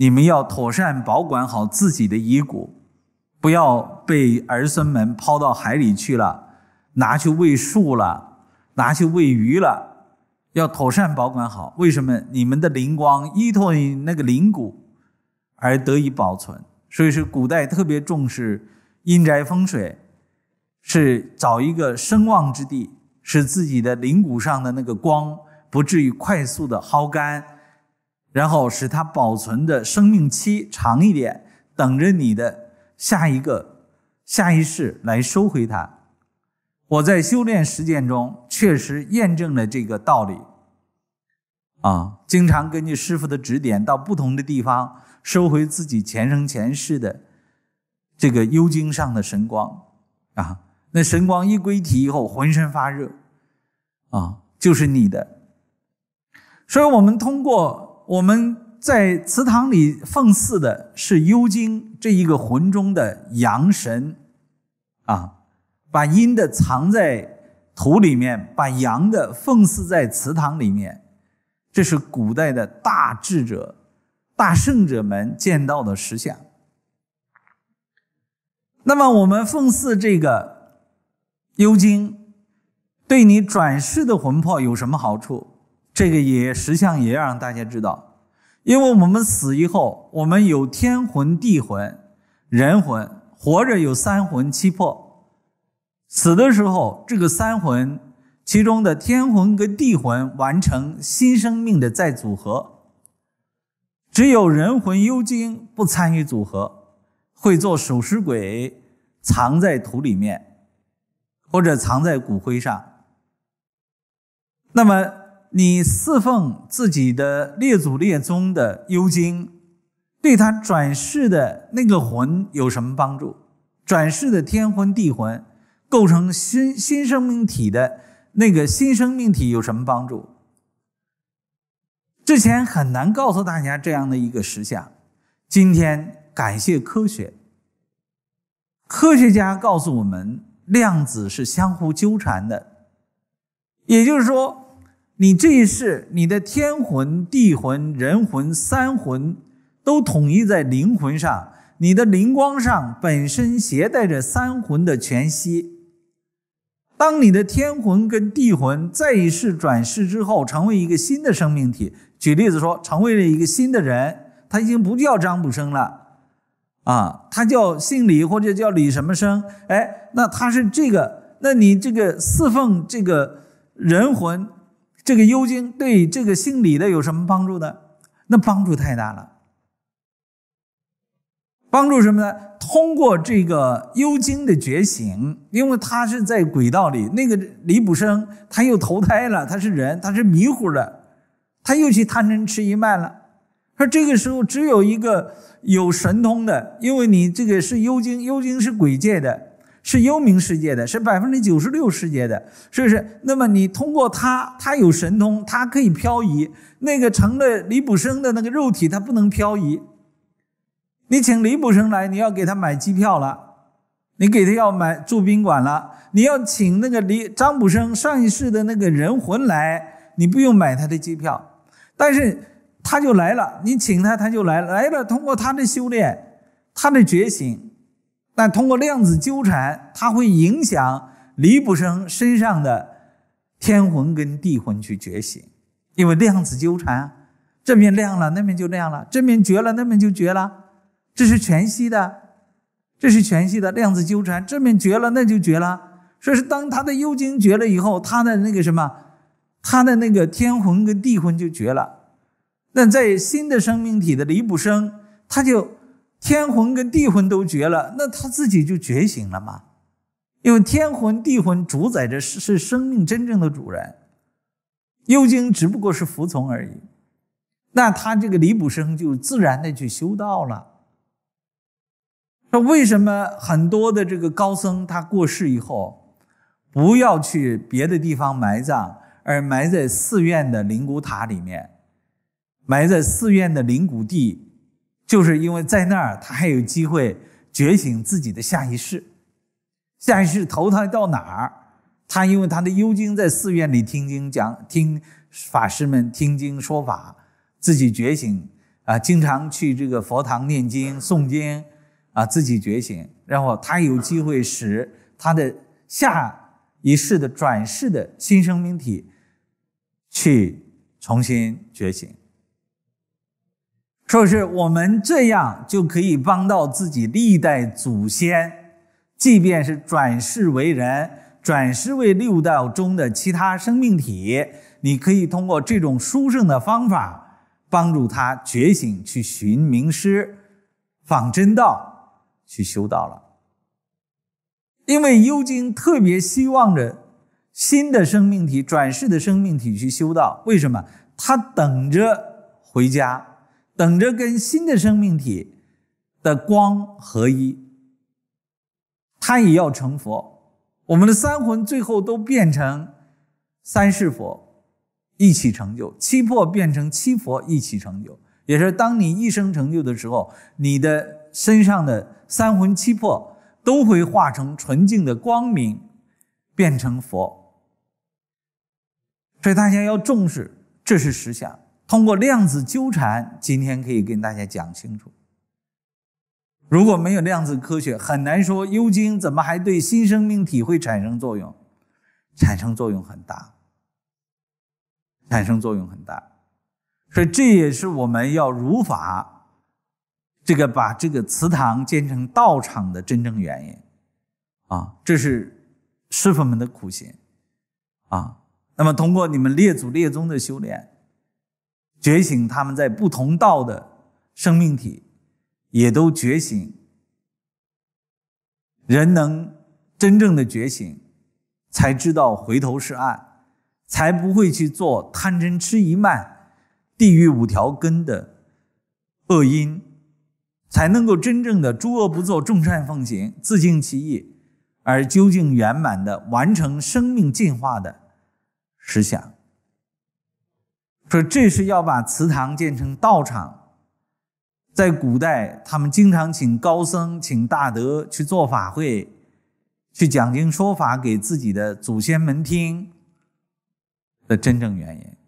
你们要妥善保管好自己的遗骨，不要被儿孙们抛到海里去了，拿去喂树了，拿去喂鱼了，要妥善保管好。为什么？你们的灵光依托于那个灵骨而得以保存，所以是古代特别重视阴宅风水，是找一个声望之地，使自己的灵骨上的那个光不至于快速的耗干。然后使它保存的生命期长一点，等着你的下一个下一世来收回它。我在修炼实践中确实验证了这个道理啊！经常根据师傅的指点，到不同的地方收回自己前生前世的这个幽精上的神光啊。那神光一归体以后，浑身发热啊，就是你的。所以我们通过。我们在祠堂里奉祀的是幽精这一个魂中的阳神，啊，把阴的藏在土里面，把阳的奉祀在祠堂里面，这是古代的大智者、大圣者们见到的实相。那么我们奉祀这个幽精，对你转世的魂魄有什么好处？这个也实际上也要让大家知道，因为我们死以后，我们有天魂、地魂、人魂；活着有三魂七魄，死的时候，这个三魂其中的天魂跟地魂完成新生命的再组合，只有人魂幽精不参与组合，会做守尸鬼，藏在土里面，或者藏在骨灰上。那么。你侍奉自己的列祖列宗的幽精，对他转世的那个魂有什么帮助？转世的天魂地魂构成新新生命体的那个新生命体有什么帮助？之前很难告诉大家这样的一个实相，今天感谢科学，科学家告诉我们，量子是相互纠缠的，也就是说。你这一世，你的天魂、地魂、人魂三魂都统一在灵魂上，你的灵光上本身携带着三魂的全息。当你的天魂跟地魂再一世转世之后，成为一个新的生命体。举例子说，成为了一个新的人，他已经不叫张卜生了，啊，他叫姓李或者叫李什么生，哎，那他是这个，那你这个四奉这个人魂。这个幽精对这个姓李的有什么帮助呢？那帮助太大了。帮助什么呢？通过这个幽精的觉醒，因为他是在轨道里，那个李卜生他又投胎了，他是人，他是迷糊的，他又去贪嗔痴一脉了。说这个时候只有一个有神通的，因为你这个是幽精，幽精是鬼界的。是幽冥世界的，是百分之九十六世界的，是不是？那么你通过他，他有神通，它可以漂移。那个成了李卜生的那个肉体，它不能漂移。你请李卜生来，你要给他买机票了，你给他要买住宾馆了，你要请那个李张卜生上一世的那个人魂来，你不用买他的机票，但是他就来了，你请他他就来来了。通过他的修炼，他的觉醒。但通过量子纠缠，它会影响离不生身上的天魂跟地魂去觉醒，因为量子纠缠，这面亮了，那面就亮了；这面绝了，那面就绝了。这是全息的，这是全息的量子纠缠，这面绝了，那就绝了。所以，当他的幽精绝了以后，他的那个什么，他的那个天魂跟地魂就绝了。那在新的生命体的离不生，他就。天魂跟地魂都绝了，那他自己就觉醒了吗？因为天魂、地魂主宰着是是生命真正的主人，幽精只不过是服从而已。那他这个离补生就自然的去修道了。那为什么很多的这个高僧他过世以后，不要去别的地方埋葬，而埋在寺院的灵骨塔里面，埋在寺院的灵骨地？就是因为在那儿，他还有机会觉醒自己的下一世，下一世投胎到哪儿？他因为他的幽精在寺院里听经讲，听法师们听经说法，自己觉醒啊，经常去这个佛堂念经诵经啊，自己觉醒，然后他有机会使他的下一世的转世的新生命体去重新觉醒。说是我们这样就可以帮到自己历代祖先，即便是转世为人，转世为六道中的其他生命体，你可以通过这种殊胜的方法帮助他觉醒，去寻名师，仿真道，去修道了。因为幽精特别希望着新的生命体、转世的生命体去修道，为什么？他等着回家。等着跟新的生命体的光合一，它也要成佛。我们的三魂最后都变成三世佛，一起成就；七魄变成七佛，一起成就。也是当你一生成就的时候，你的身上的三魂七魄都会化成纯净的光明，变成佛。所以大家要重视，这是实相。通过量子纠缠，今天可以跟大家讲清楚。如果没有量子科学，很难说幽精怎么还对新生命体会产生作用，产生作用很大，产生作用很大。所以这也是我们要如法，这个把这个祠堂建成道场的真正原因，啊，这是师傅们的苦心，啊，那么通过你们列祖列宗的修炼。觉醒，他们在不同道的生命体也都觉醒。人能真正的觉醒，才知道回头是岸，才不会去做贪嗔痴一慢，地狱五条根的恶因，才能够真正的诸恶不作，众善奉行，自尽其意，而究竟圆满的完成生命进化的实相。说这是要把祠堂建成道场，在古代他们经常请高僧请大德去做法会，去讲经说法给自己的祖先们听的真正原因。